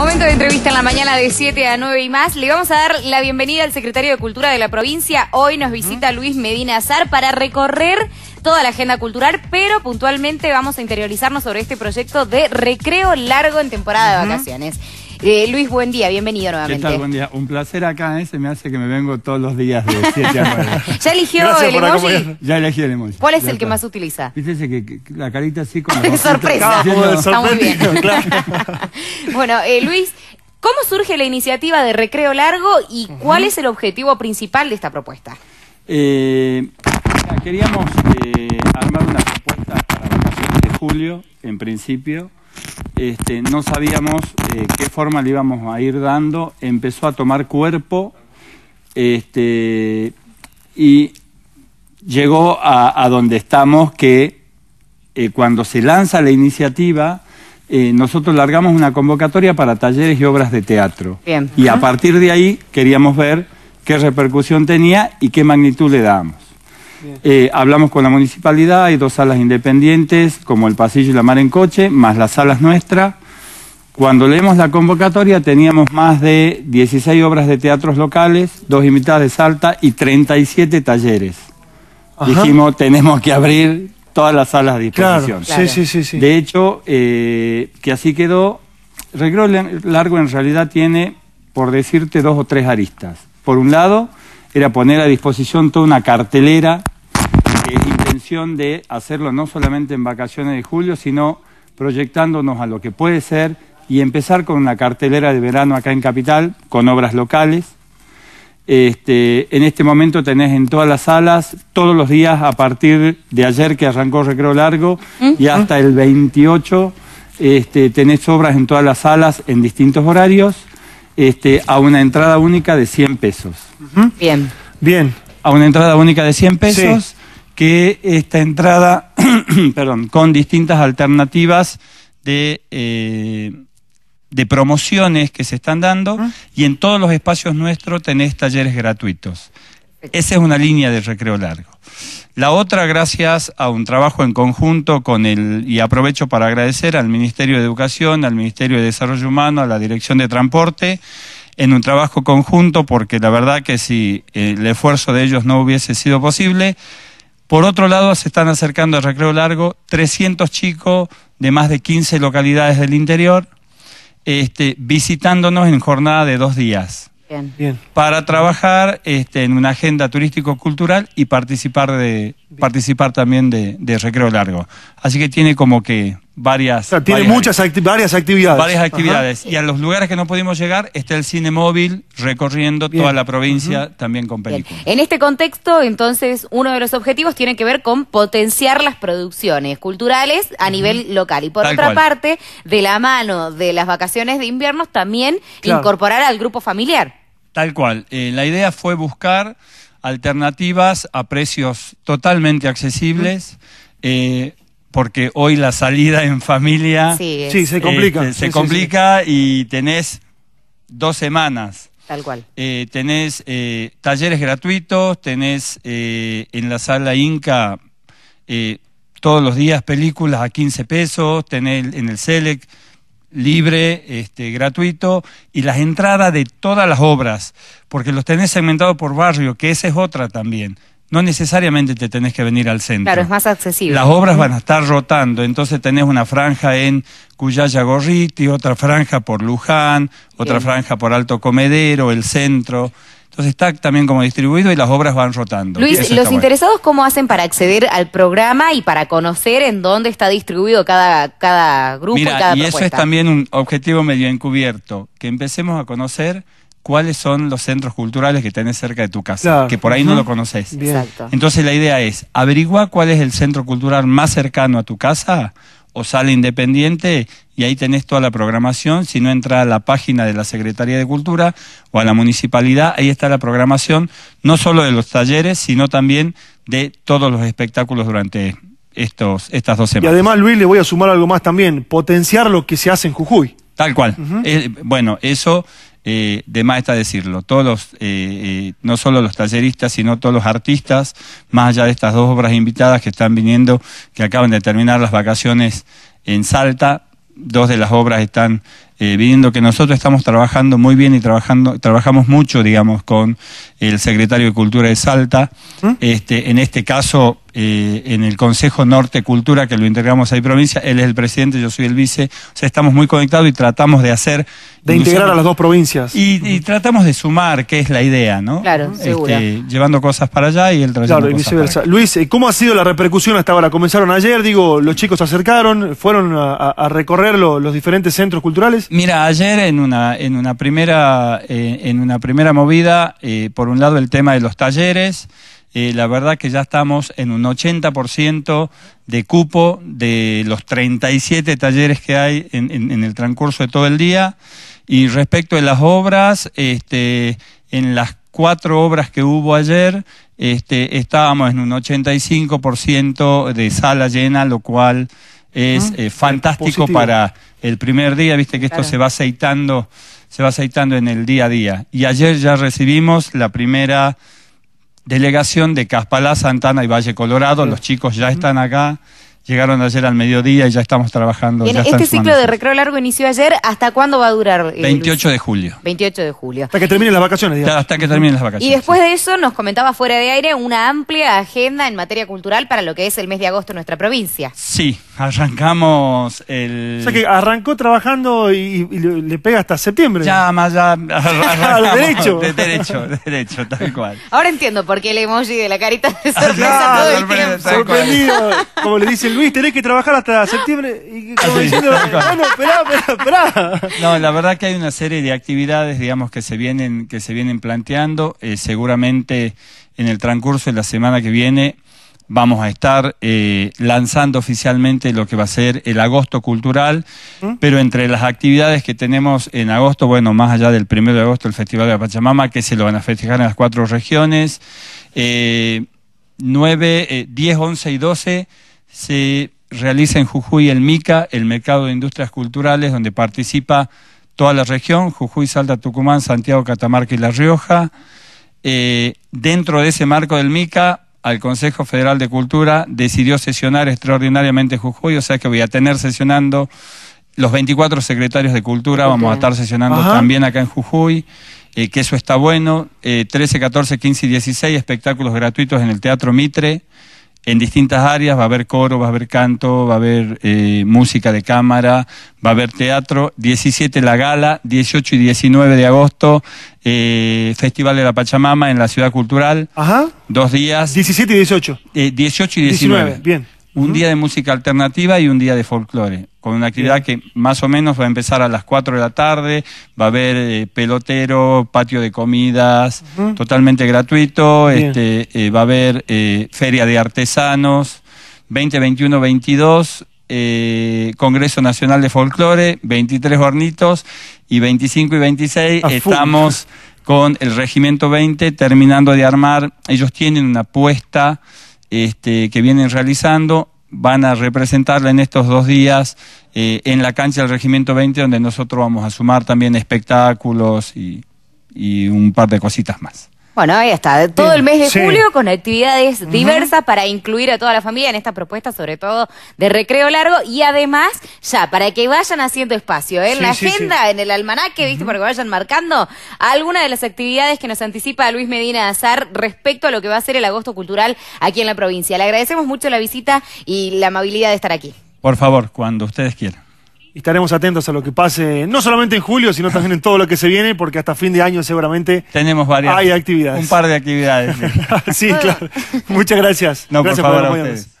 Momento de entrevista en la mañana de 7 a 9 y más. Le vamos a dar la bienvenida al secretario de Cultura de la provincia. Hoy nos visita Luis Medina Azar para recorrer toda la agenda cultural, pero puntualmente vamos a interiorizarnos sobre este proyecto de recreo largo en temporada de vacaciones. Eh, Luis, buen día, bienvenido nuevamente. ¿Qué tal? Buen día. Un placer acá, ¿eh? se me hace que me vengo todos los días de 7 a 9. ¿Ya eligió el emoji? Ya elegí el emoji. ¿Cuál es el que más utiliza? Fíjese que, la carita así como... sorpresa. Ah, está muy bien. bueno, eh, Luis, ¿cómo surge la iniciativa de Recreo Largo y cuál es el objetivo principal de esta propuesta? Eh, queríamos eh, armar una propuesta para el mes de julio, en principio, este, no sabíamos eh, qué forma le íbamos a ir dando, empezó a tomar cuerpo este, y llegó a, donde estamos que eh, cuando se lanza la iniciativa, eh, nosotros largamos una convocatoria para talleres y obras de teatro. Y a partir de ahí queríamos ver qué repercusión tenía y qué magnitud le damos. Eh, hablamos con la municipalidad, hay dos salas independientes, como el pasillo y la mar en coche, más las salas nuestras. Cuando leemos la convocatoria teníamos más de 16 obras de teatros locales, dos invitadas de Salta y 37 talleres. Dijimos, tenemos que abrir todas las salas a disposición. Sí, sí, sí, de hecho, eh, que así quedó, Regro Largo en realidad tiene, por decirte, dos o tres aristas. Por un lado, era poner a disposición toda una cartelera de hacerlo no solamente en vacaciones de julio, sino proyectándonos a lo que puede ser y empezar con una cartelera de verano acá en Capital, con obras locales. Este, en este momento tenés en todas las salas, todos los días, a partir de ayer que arrancó Recreo Largo mm. y hasta el 28, este, tenés obras en todas las salas en distintos horarios, este, a una entrada única de 100 pesos. Bien. Bien. A una entrada única de 100 pesos que esta entrada, perdón, con distintas alternativas de, eh, de promociones que se están dando y en todos los espacios nuestros tenés talleres gratuitos. Esa es una línea de recreo largo. La otra, gracias a un trabajo en conjunto con el, y aprovecho para agradecer al Ministerio de Educación, al Ministerio de Desarrollo Humano, a la Dirección de Transporte, en un trabajo conjunto, porque la verdad que si eh, el esfuerzo de ellos no hubiese sido posible, por otro lado, se están acercando al recreo largo 300 chicos de más de 15 localidades del interior, este, visitándonos en jornada de dos días. Para trabajar este, en una agenda turístico-cultural y participar, de, participar también de, de recreo largo. Así que tiene como que varias. tiene varias muchas actividades. Varias actividades. Y a los lugares que no pudimos llegar está el cine móvil recorriendo toda la provincia también con películas. En este contexto, entonces, uno de los objetivos tiene que ver con potenciar las producciones culturales a nivel local. Y por otra parte, de la mano de las vacaciones de invierno, también incorporar al grupo familiar. Tal cual. Eh, la idea fue buscar alternativas a precios totalmente accesibles porque hoy la salida en familia se este, complica. se complica y tenés dos semanas. Tal cual. Eh, tenés eh, talleres gratuitos, tenés eh, en la sala Inca todos los días películas a 15 pesos, tenés en el selec libre, este, gratuito, y las entradas de todas las obras, porque los tenés segmentados por barrio, que esa es otra también no necesariamente te tenés que venir al centro. Claro, es más accesible. Las obras van a estar rotando, entonces tenés una franja en Cuyaya Gorriti, otra franja por Luján, otra franja por Alto Comedero, el centro. Entonces está también como distribuido y las obras van rotando. Luis, ¿los interesados cómo hacen para acceder al programa y para conocer en dónde está distribuido cada, cada grupo cada Y eso es también un objetivo medio encubierto, que empecemos a conocer cuáles son los centros culturales que tenés cerca de tu casa, que por ahí no lo conoces. Exacto. Entonces la idea es averiguar cuál es el centro cultural más cercano a tu casa o sale independiente y ahí tenés toda la programación. Si no, entra a la página de la Secretaría de Cultura o a la municipalidad, ahí está la programación, no solo de los talleres, sino también de todos los espectáculos durante estos, estas dos semanas. Y además, Luis, le voy a sumar algo más también, potenciar lo que se hace en Jujuy. Tal cual. Eh, bueno, eso eh, de más está decirlo, todos eh, eh, no solo los talleristas, sino todos los artistas, más allá de estas dos obras invitadas que están viniendo, que acaban de terminar las vacaciones en Salta, dos de las obras están viniendo, que nosotros estamos trabajando muy bien y trabajando, trabajamos mucho, digamos, con el secretario de Cultura de Salta. ¿Mm? Este, en este caso, eh, en el Consejo Norte Cultura, que lo integramos ahí provincia, él es el presidente, yo soy el vice, o sea, estamos muy conectados y tratamos de hacer... De integrar a las dos provincias. Y, tratamos de sumar, que es la idea, ¿no? Claro, este, Llevando cosas para allá y el trayendo Claro, y viceversa. Luis, eh, ¿cómo ha sido la repercusión hasta ahora? Comenzaron ayer, digo, los chicos se acercaron, fueron a, recorrer los diferentes centros culturales. Mira, ayer en una, en una primera, eh, en una primera movida, por un lado el tema de los talleres, eh, la verdad que ya estamos en un 80% de cupo de los 37 talleres que hay en, el transcurso de todo el día. Y respecto de las obras, este, en las cuatro obras que hubo ayer, este, estábamos en un 85% de sala llena, lo cual es eh, fantástico para el primer día, viste que esto se va aceitando, se va aceitando en el día a día. Y ayer ya recibimos la primera delegación de Caspalá, Santana y Valle Colorado. Los chicos ya están acá. Llegaron ayer al mediodía y ya estamos trabajando. este ciclo de recreo largo inició ayer. ¿Hasta cuándo va a durar? 28 eh, de julio. 28 de julio. Hasta que terminen las vacaciones, Hasta que terminen las vacaciones. Y después de eso nos comentaba fuera de aire una amplia agenda en materia cultural para lo que es el mes de agosto en nuestra provincia. Sí, arrancamos el... O sea que arrancó trabajando y, le pega hasta septiembre. Ya, más ya... Al derecho. De derecho, de derecho, tal cual. Ahora entiendo por qué el emoji de la carita de ah, sorpresa todo el tiempo. Sorprendido, como le dice el tenés que trabajar hasta septiembre. Y como diciendo, bueno, ah, esperá, esperá, No, la verdad que hay una serie de actividades, digamos, que se vienen, que se vienen planteando. Eh, seguramente en el transcurso de la semana que viene vamos a estar eh, lanzando oficialmente lo que va a ser el agosto cultural, ¿Mm? pero entre las actividades que tenemos en agosto, bueno, más allá del primero de agosto, el Festival de la Pachamama, que se lo van a festejar en las cuatro regiones, eh, 9, 10, 11 y 12 se realiza en Jujuy el MICA, el Mercado de Industrias Culturales, donde participa toda la región, Jujuy, Salta, Tucumán, Santiago, Catamarca y La Rioja. Eh, dentro de ese marco del MICA, al Consejo Federal de Cultura decidió sesionar extraordinariamente Jujuy, o sea que voy a tener sesionando los 24 secretarios de Cultura, vamos a estar sesionando también acá en Jujuy. Eh, que eso está bueno, eh, trece 13, 14, 15 y 16 espectáculos gratuitos en el Teatro Mitre, en distintas áreas, va a haber coro, va a haber canto, va a haber eh, música de cámara, va a haber teatro, 17 la gala, 18 y 19 de agosto, eh, Festival de la Pachamama en la Ciudad Cultural, Ajá. dos días. 17 y 18. 18 eh, y 19. 19 bien un día de música alternativa y un día de folclore, con una actividad que más o menos va a empezar a las 4 de la tarde, va a haber eh, pelotero, patio de comidas, totalmente gratuito, este, eh, va a haber eh, feria de artesanos, 20, 21, 22, Congreso Nacional de Folclore, 23 hornitos y 25 y 26 estamos con el Regimiento 20 terminando de armar, ellos tienen una apuesta este, que vienen realizando van a representarla en estos dos días eh, en la cancha del Regimiento 20, donde nosotros vamos a sumar también espectáculos y un par de cositas más. Bueno, ahí está. Todo el mes de julio con actividades diversas para incluir a toda la familia en esta propuesta, sobre todo de recreo largo. Y además, ya, para que vayan haciendo espacio ¿eh? en la agenda, en el almanaque, uh ¿viste? Porque vayan marcando alguna de las actividades que nos anticipa Luis Medina Azar respecto a lo que va a ser el agosto cultural aquí en la provincia. Le agradecemos mucho la visita y la amabilidad de estar aquí. Por favor, cuando ustedes quieran y estaremos atentos a lo que pase, no solamente en julio, sino también en todo lo que se viene, porque hasta fin de año seguramente Tenemos varias, hay actividades. Un par de actividades. sí, ah, claro. Muchas gracias. No, gracias por, favor,